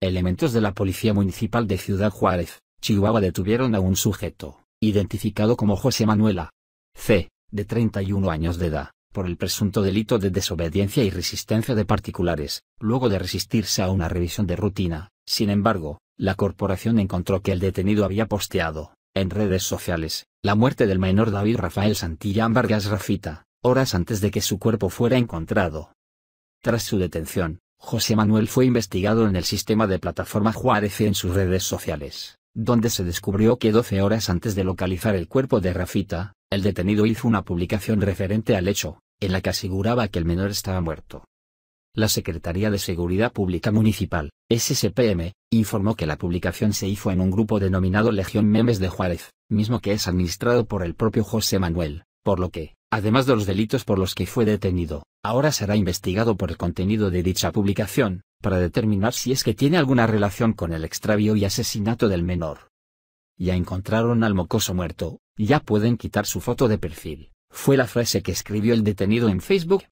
Elementos de la Policía Municipal de Ciudad Juárez, Chihuahua detuvieron a un sujeto, identificado como José Manuela C., de 31 años de edad, por el presunto delito de desobediencia y resistencia de particulares, luego de resistirse a una revisión de rutina. Sin embargo, la corporación encontró que el detenido había posteado, en redes sociales, la muerte del menor David Rafael Santillán Vargas Rafita, horas antes de que su cuerpo fuera encontrado. Tras su detención, José Manuel fue investigado en el sistema de plataforma Juárez en sus redes sociales, donde se descubrió que 12 horas antes de localizar el cuerpo de Rafita, el detenido hizo una publicación referente al hecho, en la que aseguraba que el menor estaba muerto. La Secretaría de Seguridad Pública Municipal, SSPM, informó que la publicación se hizo en un grupo denominado Legión Memes de Juárez, mismo que es administrado por el propio José Manuel, por lo que, además de los delitos por los que fue detenido, ahora será investigado por el contenido de dicha publicación, para determinar si es que tiene alguna relación con el extravio y asesinato del menor. Ya encontraron al mocoso muerto, ya pueden quitar su foto de perfil, fue la frase que escribió el detenido en Facebook.